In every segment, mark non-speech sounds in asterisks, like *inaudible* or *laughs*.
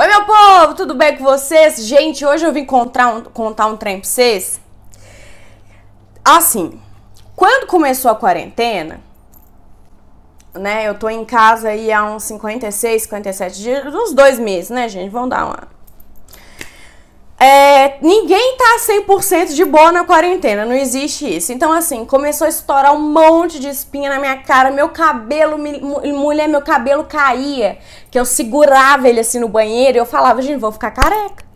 Oi, meu povo, tudo bem com vocês? Gente, hoje eu vim contar um, contar um trem pra vocês. Assim, quando começou a quarentena, né? Eu tô em casa aí há uns 56, 57 dias, uns dois meses, né, gente? Vão dar uma, é, ninguém tá 100% de boa na quarentena, não existe isso. Então, assim, começou a estourar um monte de espinha na minha cara, meu cabelo, mulher, meu cabelo caía, que eu segurava ele assim no banheiro e eu falava, gente, vou ficar careca.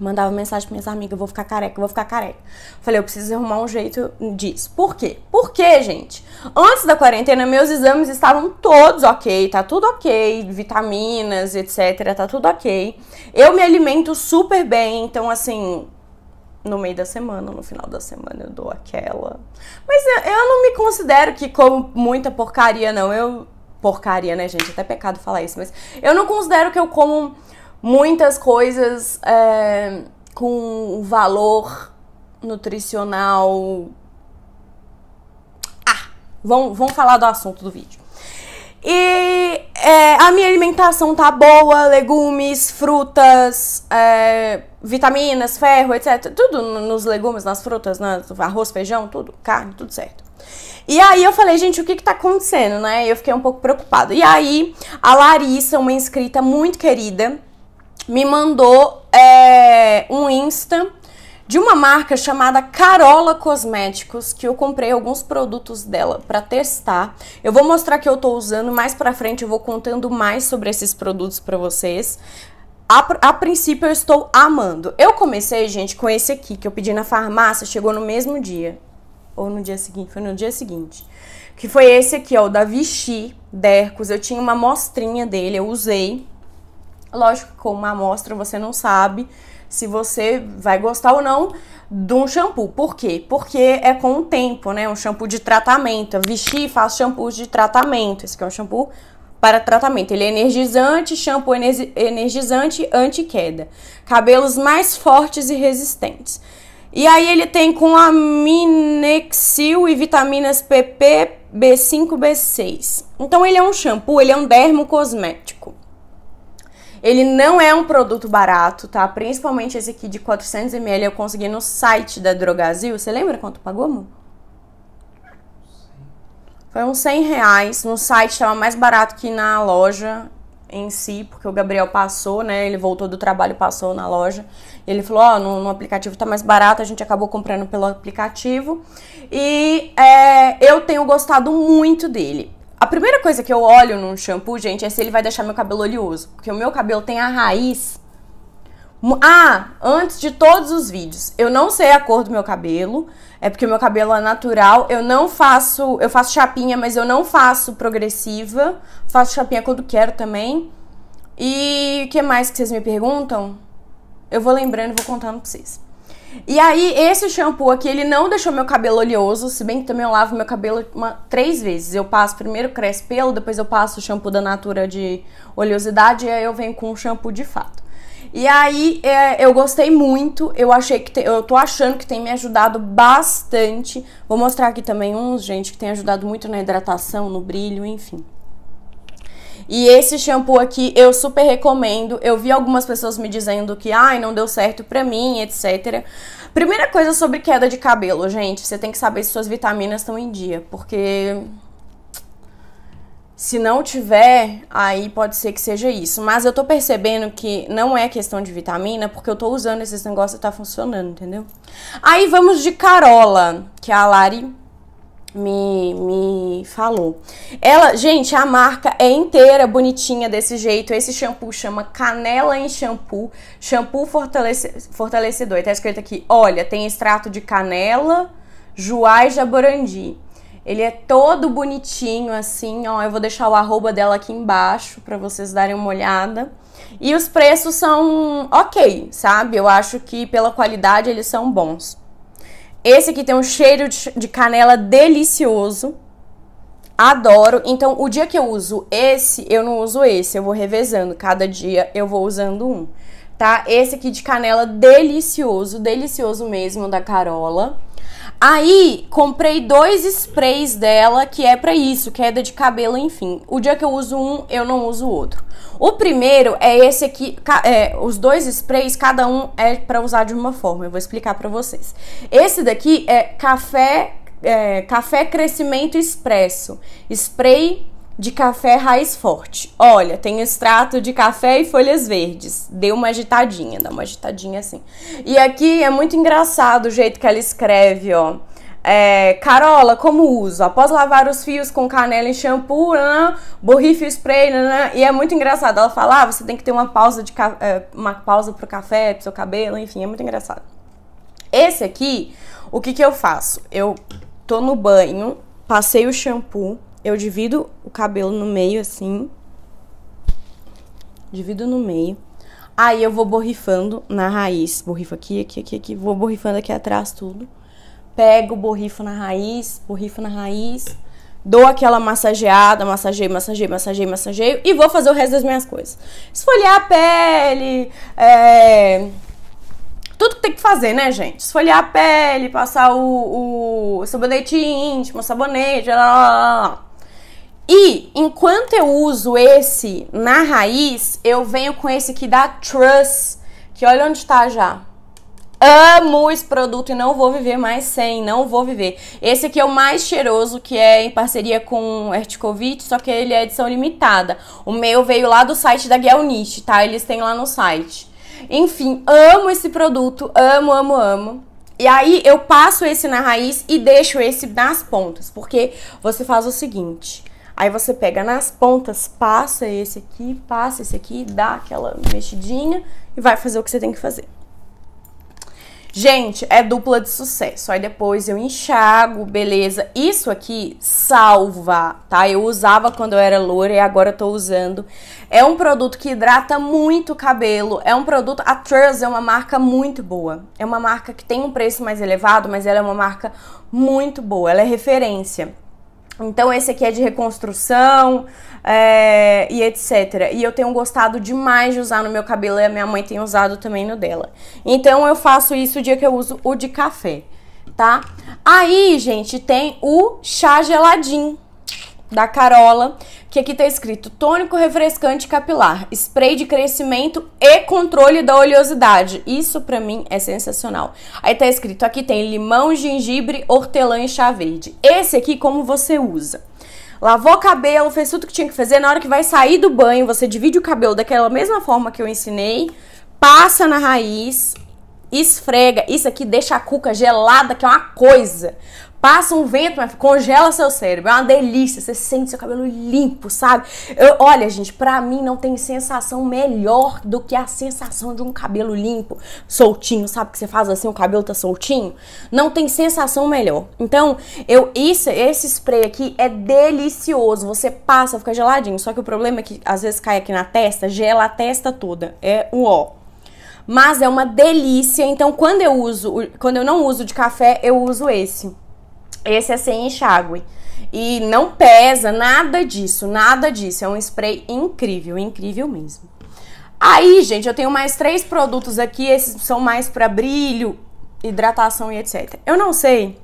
Mandava mensagem pra minhas amigas, vou ficar careca, vou ficar careca. Falei, eu preciso arrumar um jeito disso. Por quê? Por quê, gente? Antes da quarentena, meus exames estavam todos ok, tá tudo ok, vitaminas, etc, tá tudo ok. Eu me alimento super bem, então assim, no meio da semana, no final da semana eu dou aquela. Mas eu, eu não me considero que como muita porcaria, não. Eu. Porcaria, né, gente? É até pecado falar isso, mas eu não considero que eu como muitas coisas é, com valor nutricional. Ah, vamos, vamos falar do assunto do vídeo. E é, a minha alimentação tá boa, legumes, frutas, é, vitaminas, ferro, etc. Tudo nos legumes, nas frutas, no né? arroz, feijão, tudo, carne, tudo certo. E aí eu falei, gente, o que que tá acontecendo, né? Eu fiquei um pouco preocupada. E aí a Larissa, uma inscrita muito querida, me mandou é, um Insta de uma marca chamada Carola Cosméticos, que eu comprei alguns produtos dela para testar. Eu vou mostrar que eu tô usando, mais para frente eu vou contando mais sobre esses produtos para vocês. A, a, princípio eu estou amando. Eu comecei, gente, com esse aqui que eu pedi na farmácia, chegou no mesmo dia. Ou no dia seguinte, foi no dia seguinte. Que foi esse aqui, ó, o da Vichy Dercos. Eu tinha uma mostrinha dele, eu usei. Lógico que com uma amostra você não sabe se você vai gostar ou não de um shampoo. Por quê? Porque é com o tempo, né? Um shampoo de tratamento. A Vichy faz shampoos de tratamento. Esse aqui é um shampoo para tratamento. Ele é energizante, shampoo energizante, anti-queda. Cabelos mais fortes e resistentes. E aí ele tem com aminexil e vitaminas PP, B5, B6. Então ele é um shampoo, ele é um dermo cosmético. Ele não é um produto barato, tá? Principalmente esse aqui de 400ml eu consegui no site da Drogazil. Você lembra quanto pagou, amor? Foi uns 100 reais. No site estava mais barato que na loja em si, porque o Gabriel passou, né? Ele voltou do trabalho, passou na loja. Ele falou: Ó, oh, no, no, aplicativo tá mais barato, a gente acabou comprando pelo aplicativo. E é, eu tenho gostado muito dele. A primeira coisa que eu olho num shampoo, gente, é se ele vai deixar meu cabelo oleoso. Porque o meu cabelo tem a raiz. Ah, antes de todos os vídeos, eu não sei a cor do meu cabelo. É porque o meu cabelo é natural. Eu não faço. Eu faço chapinha, mas eu não faço progressiva. Faço chapinha quando quero também. E o que mais que vocês me perguntam? Eu vou lembrando e vou contando pra vocês. E aí, esse shampoo aqui, ele não deixou meu cabelo oleoso, se bem que também eu lavo meu cabelo uma, três vezes. Eu passo primeiro crespelo, depois eu passo o shampoo da Natura de oleosidade e aí eu venho com o shampoo de fato. E aí, é, eu gostei muito, eu achei que te, eu tô achando que tem me ajudado bastante. Vou mostrar aqui também uns, gente, que tem ajudado muito na hidratação, no brilho, enfim. E esse shampoo aqui eu super recomendo. Eu vi algumas pessoas me dizendo que, ai, não deu certo pra mim, etc. Primeira coisa sobre queda de cabelo, gente. Você tem que saber se suas vitaminas estão em dia, porque se não tiver, aí pode ser que seja isso. Mas eu tô percebendo que não é questão de vitamina, porque eu tô usando esses negócios e tá funcionando, entendeu? Aí vamos de Carola, que é a Lari me, me falou. Ela, gente, a marca é inteira bonitinha desse jeito. Esse shampoo chama Canela em Shampoo, shampoo fortalece, fortalecedor. está tá escrito aqui: olha, tem extrato de canela, e Jaborandi. Ele é todo bonitinho assim, ó. Eu vou deixar o arroba dela aqui embaixo para vocês darem uma olhada. E os preços são ok, sabe? Eu acho que pela qualidade eles são bons. Esse aqui tem um cheiro de canela delicioso. Adoro. Então, o dia que eu uso esse, eu não uso esse. Eu vou revezando. Cada dia eu vou usando um, tá? Esse aqui de canela delicioso, delicioso mesmo, da Carola. Aí, comprei dois sprays dela, que é para isso, queda de cabelo, enfim. O dia que eu uso um, eu não uso o outro. O primeiro é esse aqui, é, os dois sprays, cada um é para usar de uma forma, eu vou explicar para vocês. Esse daqui é café, é, café crescimento expresso, spray de café raiz forte. Olha, tem extrato de café e folhas verdes. Deu uma agitadinha, dá uma agitadinha assim. E aqui é muito engraçado o jeito que ela escreve, ó. É, Carola, como uso? Após lavar os fios com canela e shampoo, nanã, borrife o spray, né? e é muito engraçado. Ela fala, ah, você tem que ter uma pausa de é, uma pausa pro café, pro seu cabelo, enfim, é muito engraçado. Esse aqui, o que que eu faço? Eu tô no banho, passei o shampoo, eu divido o cabelo no meio, assim. Divido no meio. Aí eu vou borrifando na raiz. Borrifo aqui, aqui, aqui, aqui. Vou borrifando aqui atrás tudo. Pego, borrifo na raiz, borrifo na raiz. Dou aquela massageada, massageio, massageio, massageio, massageio. E vou fazer o resto das minhas coisas. Esfoliar a pele, é... Tudo que tem que fazer, né, gente? Esfoliar a pele, passar o, o sabonete íntimo, sabonete, lá, lá, lá. E enquanto eu uso esse na raiz, eu venho com esse aqui da Trust, que olha onde está já. Amo esse produto e não vou viver mais sem, não vou viver. Esse aqui é o mais cheiroso, que é em parceria com Ertkovit, só que ele é edição limitada. O meu veio lá do site da Gelnish, tá? Eles têm lá no site. Enfim, amo esse produto, amo, amo, amo. E aí eu passo esse na raiz e deixo esse nas pontas, porque você faz o seguinte, Aí você pega nas pontas, passa esse aqui, passa esse aqui, dá aquela mexidinha e vai fazer o que você tem que fazer. Gente, é dupla de sucesso. Aí depois eu enxago, beleza. Isso aqui salva, tá? Eu usava quando eu era loura e agora eu tô usando. É um produto que hidrata muito o cabelo. É um produto... A Trust é uma marca muito boa. É uma marca que tem um preço mais elevado, mas ela é uma marca muito boa. Ela é referência. Então, esse aqui é de reconstrução é, e etc. E eu tenho gostado demais de usar no meu cabelo e a minha mãe tem usado também no dela. Então, eu faço isso o dia que eu uso o de café, tá? Aí, gente, tem o chá geladinho da Carola que aqui tá escrito tônico refrescante capilar, spray de crescimento e controle da oleosidade. Isso para mim é sensacional. Aí tá escrito aqui tem limão, gengibre, hortelã e chá verde. Esse aqui como você usa? Lavou o cabelo, fez tudo que tinha que fazer, na hora que vai sair do banho, você divide o cabelo daquela mesma forma que eu ensinei, passa na raiz, esfrega. Isso aqui deixa a cuca gelada, que é uma coisa. Passa um vento, mas congela seu cérebro. É uma delícia. Você sente seu cabelo limpo, sabe? Eu, olha, gente, pra mim não tem sensação melhor do que a sensação de um cabelo limpo, soltinho, sabe? Que você faz assim, o cabelo tá soltinho. Não tem sensação melhor. Então, eu isso, esse spray aqui é delicioso. Você passa, fica geladinho. Só que o problema é que às vezes cai aqui na testa, gela a testa toda. É o ó mas é uma delícia. Então, quando eu uso, quando eu não uso de café, eu uso esse. Esse é sem enxágue. E não pesa, nada disso, nada disso. É um spray incrível, incrível mesmo. Aí, gente, eu tenho mais três produtos aqui. Esses são mais para brilho, hidratação e etc. Eu não sei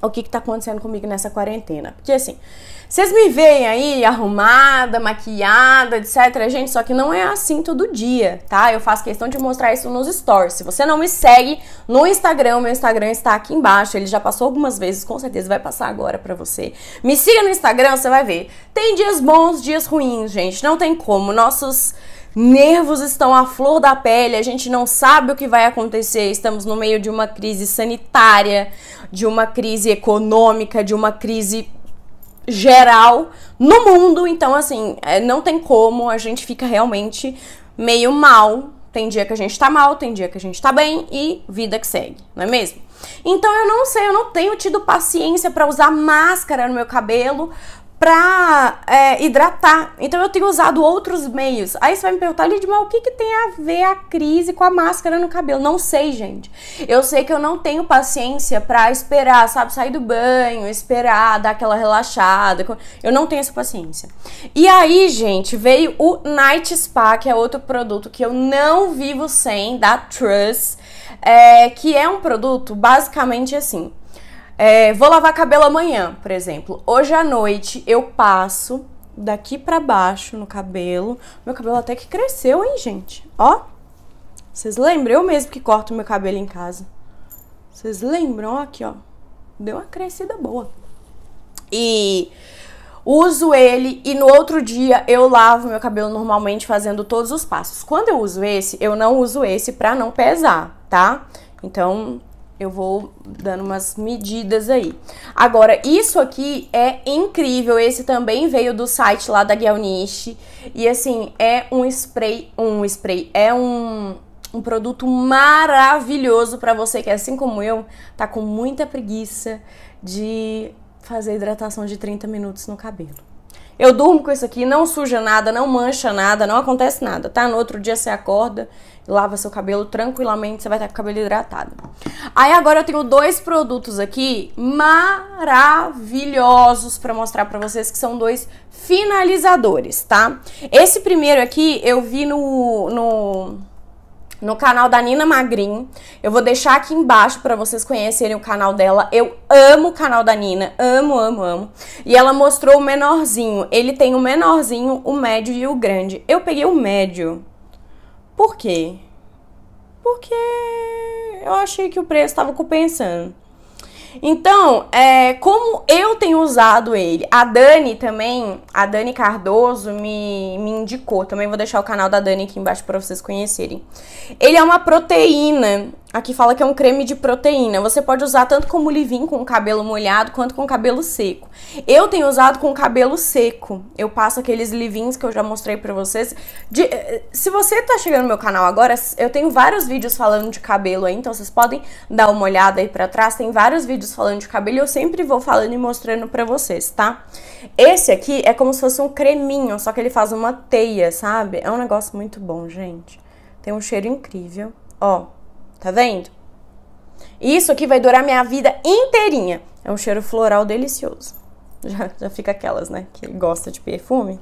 o que, que tá acontecendo comigo nessa quarentena. Porque assim, vocês me veem aí arrumada, maquiada, etc. Gente, só que não é assim todo dia, tá? Eu faço questão de mostrar isso nos stories. Se você não me segue no Instagram, meu Instagram está aqui embaixo. Ele já passou algumas vezes, com certeza vai passar agora pra você. Me siga no Instagram, você vai ver. Tem dias bons, dias ruins, gente. Não tem como. Nossos nervos estão à flor da pele, a gente não sabe o que vai acontecer, estamos no meio de uma crise sanitária, de uma crise econômica, de uma crise geral no mundo. Então, assim, é, não tem como, a gente fica realmente meio mal. Tem dia que a gente tá mal, tem dia que a gente tá bem e vida que segue, não é mesmo? Então eu não sei, eu não tenho tido paciência para usar máscara no meu cabelo, para é, hidratar. Então eu tenho usado outros meios. Aí você vai me perguntar, Lidia, mas o que, que tem a ver a crise com a máscara no cabelo? Não sei, gente. Eu sei que eu não tenho paciência para esperar, sabe, sair do banho, esperar, dar aquela relaxada. Eu não tenho essa paciência. E aí, gente, veio o Night Spa, que é outro produto que eu não vivo sem, da Trust, é, que é um produto basicamente assim. É, vou lavar cabelo amanhã, por exemplo. Hoje à noite eu passo daqui para baixo no cabelo. Meu cabelo até que cresceu, hein, gente? Ó. Vocês lembram? Eu mesmo que corto meu cabelo em casa. Vocês lembram? aqui, ó. Deu uma crescida boa. E uso ele e no outro dia eu lavo meu cabelo normalmente fazendo todos os passos. Quando eu uso esse, eu não uso esse pra não pesar, tá? Então, eu vou dando umas medidas aí. Agora, isso aqui é incrível. Esse também veio do site lá da Gelnish. E assim, é um spray, um spray, é um, um produto maravilhoso para você que assim como eu, tá com muita preguiça de fazer hidratação de 30 minutos no cabelo. Eu durmo com isso aqui, não suja nada, não mancha nada, não acontece nada, tá? No outro dia você acorda lava seu cabelo tranquilamente, você vai estar com o cabelo hidratado. Aí agora eu tenho dois produtos aqui maravilhosos para mostrar para vocês que são dois finalizadores, tá? Esse primeiro aqui eu vi no, no no canal da Nina Magrin. Eu vou deixar aqui embaixo para vocês conhecerem o canal dela. Eu amo o canal da Nina, amo, amo, amo. E ela mostrou o menorzinho. Ele tem o menorzinho, o médio e o grande. Eu peguei o médio. Por quê? Porque eu achei que o preço estava compensando. Então, é, como eu tenho usado ele, a Dani também, a Dani Cardoso me, me indicou. Também vou deixar o canal da Dani aqui embaixo para vocês conhecerem. Ele é uma proteína. Aqui fala que é um creme de proteína. Você pode usar tanto como leave com o cabelo molhado, quanto com o cabelo seco. Eu tenho usado com o cabelo seco. Eu passo aqueles livins que eu já mostrei pra vocês. De, eh, se você tá chegando no meu canal agora, eu tenho vários vídeos falando de cabelo aí, então vocês podem dar uma olhada aí pra trás. Tem vários vídeos vídeos falando de cabelo, eu sempre vou falando e mostrando pra vocês, tá? Esse aqui é como se fosse um creminho, só que ele faz uma teia, sabe? É um negócio muito bom, gente. Tem um cheiro incrível. Ó, tá vendo? Isso aqui vai durar minha vida inteirinha. É um cheiro floral delicioso. *laughs* Já, já fica aquelas, né, que gosta de perfume.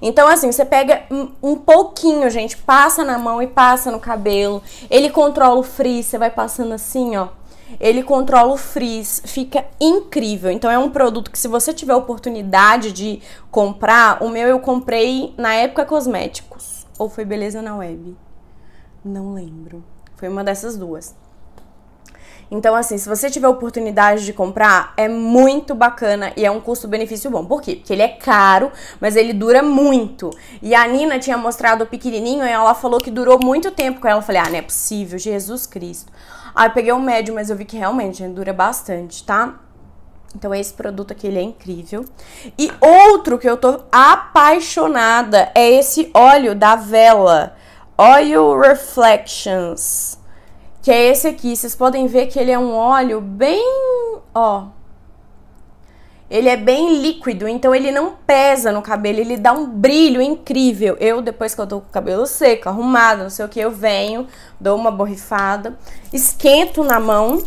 Então, assim, você pega um pouquinho, gente, passa na mão e passa no cabelo. Ele controla o frizz, você vai passando assim, ó ele controla o frizz, fica incrível. Então é um produto que se você tiver oportunidade de comprar, o meu eu comprei na época cosméticos ou foi beleza na web. Não lembro. Foi uma dessas duas. Então, assim, se você tiver oportunidade de comprar, é muito bacana e é um custo-benefício bom. Por quê? Porque ele é caro, mas ele dura muito. E a Nina tinha mostrado o pequenininho e ela falou que durou muito tempo com ela. Eu falei, ah, não é possível, Jesus Cristo. Aí ah, eu peguei o médio, mas eu vi que realmente dura bastante, tá? Então esse produto aqui ele é incrível. E outro que eu tô apaixonada é esse óleo da Vela, Oil Reflections que é esse aqui. Vocês podem ver que ele é um óleo bem, ó, ele é bem líquido, então ele não pesa no cabelo, ele dá um brilho incrível. Eu, depois que eu tô com o cabelo seco, arrumado, não sei o que, eu venho, dou uma borrifada, esquento na mão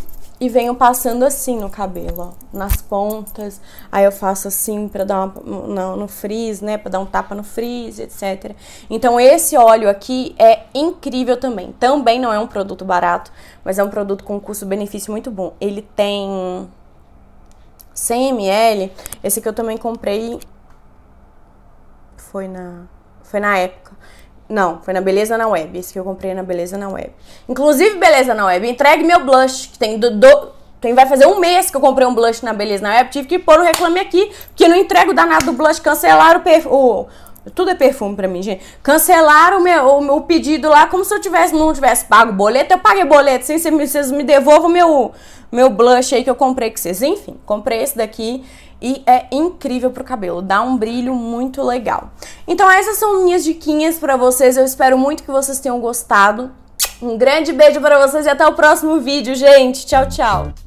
e venho passando assim no cabelo, ó, nas pontas. Aí eu faço assim para dar uma, no, no frizz, né, para dar um tapa no frizz, etc. Então esse óleo aqui é incrível também. Também não é um produto barato, mas é um produto com custo-benefício muito bom. Ele tem 100 ml. Esse que eu também comprei foi na foi na época. Não, foi na Beleza na Web. Esse que eu comprei é na Beleza na Web. Inclusive, Beleza na Web, entregue meu blush, que tem do, do vai fazer um mês que eu comprei um blush na Beleza na Web, tive que pôr o um reclame aqui, porque não entrego danado do blush, cancelaram o, tudo é perfume pra mim, gente. Cancelaram o meu, o meu pedido lá, como se eu tivesse, não tivesse pago boleto. Eu paguei boleto, sem vocês me devolvam meu, meu blush aí que eu comprei com vocês. Enfim, comprei esse daqui e é incrível pro cabelo, dá um brilho muito legal. Então essas são minhas diquinhas para vocês, eu espero muito que vocês tenham gostado. Um grande beijo para vocês e até o próximo vídeo, gente. Tchau, tchau.